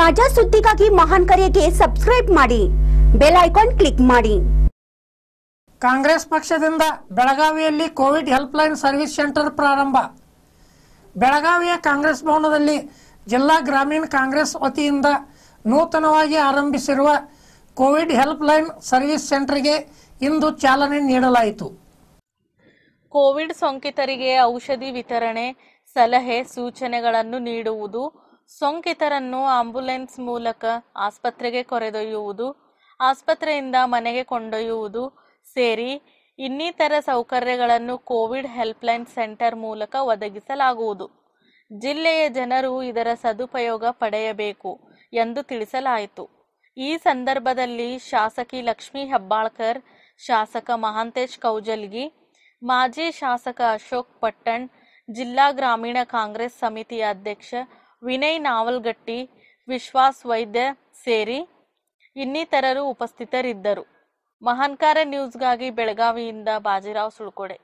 ತಾಜಾ ಸುದ್ದಿಗಾಗಿ ಮಹಾನ್ ಕರೆಗೆ ಸಬ್ಸ್ಕ್ರೈಬ್ ಮಾಡಿ ಬೆಲ್ ಐಕಾನ್ ಕ್ಲಿಕ್ ಮಾಡಿ ಕಾಂಗ್ರೆಸ್ ಪಕ್ಷದಿಂದ ಬೆಳಗಾವಿಯಲ್ಲಿ ಕೋವಿಡ್ ಹೆಲ್ಪ್ಲೈನ್ ಸರ್ವಿಸ್ ಸೆಂಟರ್ ಪ್ರಾರಂಭ ಬೆಳಗಾವಿಯ ಕಾಂಗ್ರೆಸ್ ಭವನದಲ್ಲಿ ಜಿಲ್ಲಾ ಗ್ರಾಮೀಣ ಕಾಂಗ್ರೆಸ್ ವತಿಯಿಂದ ನೂತನವಾಗಿ ಆರಂಭಿಸಿರುವ ಕೋವಿಡ್ ಹೆಲ್ಪ್ಲೈನ್ ಸರ್ವಿಸ್ ಸೆಂಟರ್ಗೆ ಇಂದು ಚಾಲನೆ ನೀಡಲಾಯಿತು ಕೋವಿಡ್ ಸೋಂಕಿತರಿಗೆ ಔಷಧಿ ವಿತರಣೆ ಸಲಹೆ ಸೂಚನೆಗಳನ್ನು ನೀಡುವುದು ಸೋಂಕಿತರನ್ನು ಆಂಬ್ಯುಲೆನ್ಸ್ ಮೂಲಕ ಆಸ್ಪತ್ರೆಗೆ ಕೊರೆದೊಯ್ಯುವುದು ಆಸ್ಪತ್ರೆಯಿಂದ ಮನೆಗೆ ಕೊಂಡೊಯ್ಯುವುದು ಸೇರಿ ಇನ್ನಿತರ ಸೌಕರ್ಯಗಳನ್ನು ಕೋವಿಡ್ ಹೆಲ್ಪ್ಲೈನ್ ಸೆಂಟರ್ ಮೂಲಕ ಒದಗಿಸಲಾಗುವುದು ಜಿಲ್ಲೆಯ ಜನರು ಇದರ ಸದುಪಯೋಗ ಪಡೆಯಬೇಕು ಎಂದು ತಿಳಿಸಲಾಯಿತು ಈ ಸಂದರ್ಭದಲ್ಲಿ ಶಾಸಕಿ ಲಕ್ಷ್ಮೀ ಹೆಬ್ಬಾಳ್ಕರ್ ಶಾಸಕ ಮಹಾಂತೇಶ್ ಕೌಜಲ್ಗಿ ಮಾಜಿ ಶಾಸಕ ಅಶೋಕ್ ಪಟ್ಟಣ್ ಜಿಲ್ಲಾ ಗ್ರಾಮೀಣ ಕಾಂಗ್ರೆಸ್ ಸಮಿತಿಯ ಅಧ್ಯಕ್ಷ ವಿನಯ್ ನಾವಲ್ಗಟ್ಟಿ ವಿಶ್ವಾಸ್ ವೈದ್ಯ ಸೇರಿ ಇನ್ನಿತರರು ಉಪಸ್ಥಿತರಿದ್ದರು ಮಹಾನ್ಕಾರ ನ್ಯೂಸ್ಗಾಗಿ ಬೆಳಗಾವಿಯಿಂದ ಬಾಜಿರಾವ್ ಸುಳ್ಕೊಡೆ